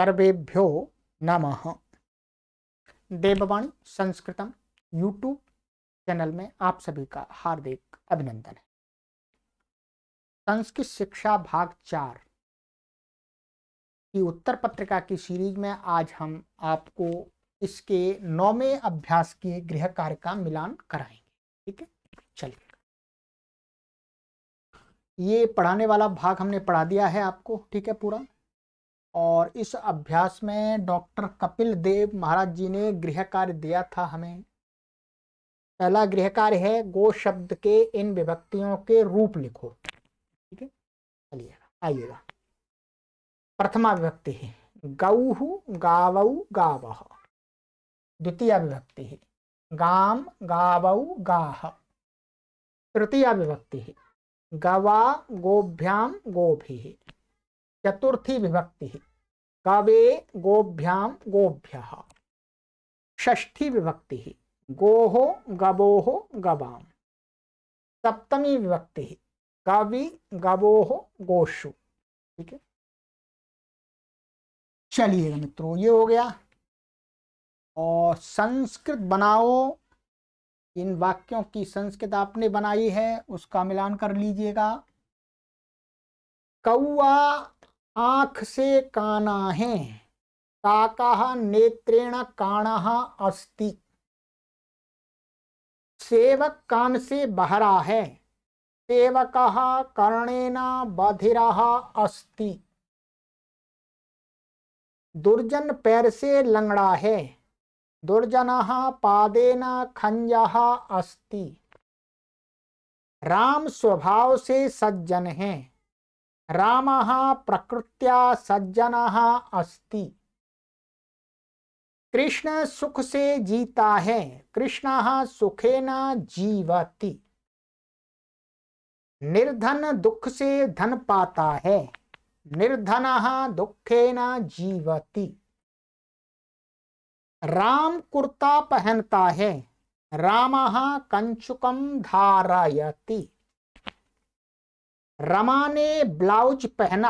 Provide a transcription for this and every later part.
सर्वेभ्यो नमः देववाणी संस्कृतम YouTube channel में आप सभी का हार्दिक अभिनंदन है संस्कृत शिक्षा भाग चार की उत्तर पत्रिका की सीरीज में आज हम आपको इसके नौवें अभ्यास के गृह कार्य का मिलान कराएंगे ठीक है चलिए ये पढ़ाने वाला भाग हमने पढ़ा दिया है आपको ठीक है पूरा और इस अभ्यास में डॉक्टर कपिल देव महाराज जी ने गृह कार्य दिया था हमें पहला गृह कार्य है गो शब्द के इन विभक्तियों के रूप लिखो ठीक है चलिएगा आइएगा प्रथमा विभक्ति है गऊ गावऊ गाव द्वितीय विभक्ति है गाम गावऊ गाह तृतीय विभक्ति है गवा गोभ्याम गोभी चतुर्थी विभक्ति कवे गोभ्याम गोभ्य षष्ठी विभक्ति गोहो गवोः गवाम सप्तमी विभक्ति कवि गवोः गोषु ठीक है चलिए मित्रों ये हो गया और संस्कृत बनाओ इन वाक्यों की संस्कृत आपने बनाई है उसका मिलान कर लीजिएगा कौआ आँख से काना है काका नेत्रेण काण अस्ति सेवक कान से बहरा है सेवक कर्णेन बधिरा अस्ति दुर्जन पैर से लंगड़ा है दुर्जन पादेन खंज अस्ति राम स्वभाव से सज्जन है रामः प्रकृत्या सज्जनः अस्ति कृष्ण सुख से जीता है कृष्ण सुखेन जीवति निर्धन दुख से धन पाता है निर्धन दुखेन जीवति राम कुर्ता पहनता है राम कंचुकम धारयति रमा ने ब्लाउज पहना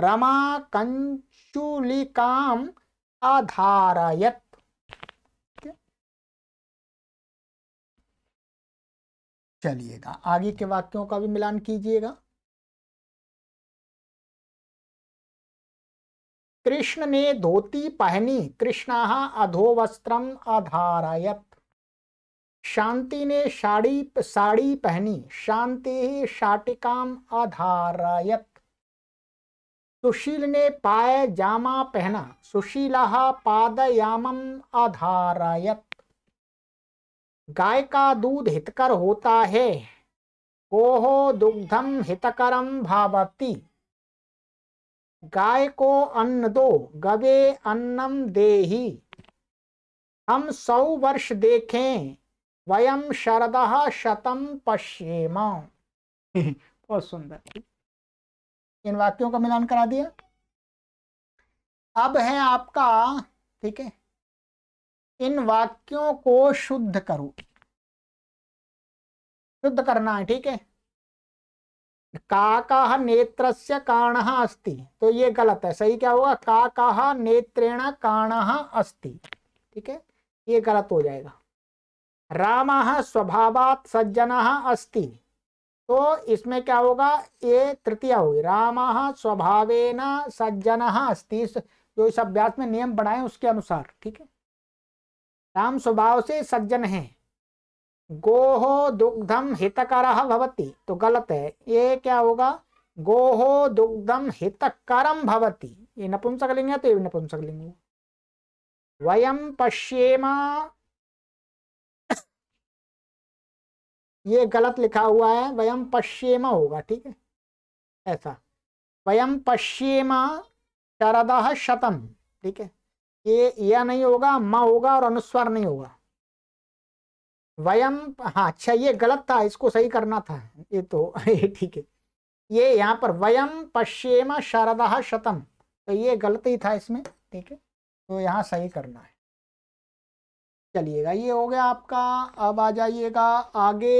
रमा कंचुलिकाम आधारयत चलिएगा आगे के वाक्यों का भी मिलान कीजिएगा कृष्ण ने धोती पहनी कृष्ण अधोवस्त्रम आधारयत शांति ने साड़ी साड़ी पहनी शांति ही शाटिकाम आधारायत सुशील ने पाय जामा पहना सुशीला पादयामम आधारायत गाय का दूध हितकर होता है ओहो दुग्धम हितकरम भावती गाय को अन्न दो गवे अन्नम देही हम सौ वर्ष देखें वयम शरद शतम पश्येम बहुत सुंदर इन वाक्यों का मिलान करा दिया अब है आपका ठीक है इन वाक्यों को शुद्ध करो शुद्ध करना है ठीक है काका नेत्र से काण अस्ति तो ये गलत है सही क्या होगा काका नेत्रेण काण अस्ति ठीक है ये गलत हो जाएगा राम स्वभावात सज्जन अस्ति तो इसमें क्या होगा ये तृतीया हुई रामः स्वभावेन सज्जन अस्ति जो इस अभ्यास में नियम बनाए उसके अनुसार ठीक है राम स्वभाव से सज्जन है गोहो दुग्धम हितकर भवती तो गलत है ये क्या होगा गोहो दुग्धम हितकरम भवती ये नपुंसकलिंग है तो ये नपुंसकलिंग हुआ वयम पश्येमा ये गलत लिखा हुआ है वयम पश्चिम होगा ठीक है ऐसा वयम पश्चिम शरद शतम ठीक है ये यह नहीं होगा म होगा और अनुस्वर नहीं होगा वयम हाँ अच्छा ये गलत था इसको सही करना था ये तो ये ठीक है ये यहाँ पर वयम पश्चिम शरद शतम तो ये गलत ही था इसमें ठीक है तो यहाँ सही करना है चलिएगा ये हो गया आपका अब आ जाइएगा आगे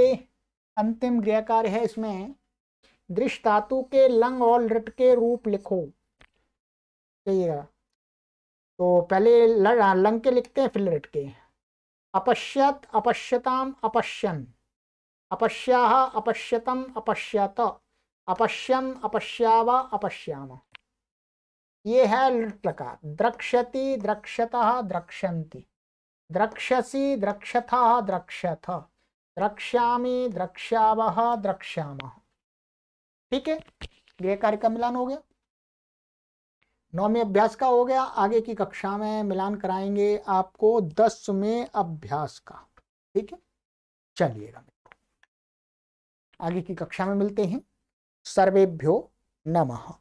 अंतिम गृह कार्य है इसमें दृश्य धातु के लंग और लट के रूप लिखो चलिएगा तो पहले हाँ, लंग के लिखते हैं फिर लट के अपश्यत अपश्यताम अपश्यन अपश्या अपश्यतम अपश्यत अपश्यम अपश्याव अपश्याम ये है लट लकार द्रक्षति द्रक्षत द्रक्षंती द्रक्षसी द्रक्षथः द्रक्षथ द्रक्षा द्रक्ष्यावह द्रक्षा ठीक है ये का मिलान हो गया नौवीं अभ्यास का हो गया आगे की कक्षा में मिलान कराएंगे आपको दसवें अभ्यास का ठीक है चलिएगा आगे की कक्षा में मिलते हैं सर्वेभ्यो नमः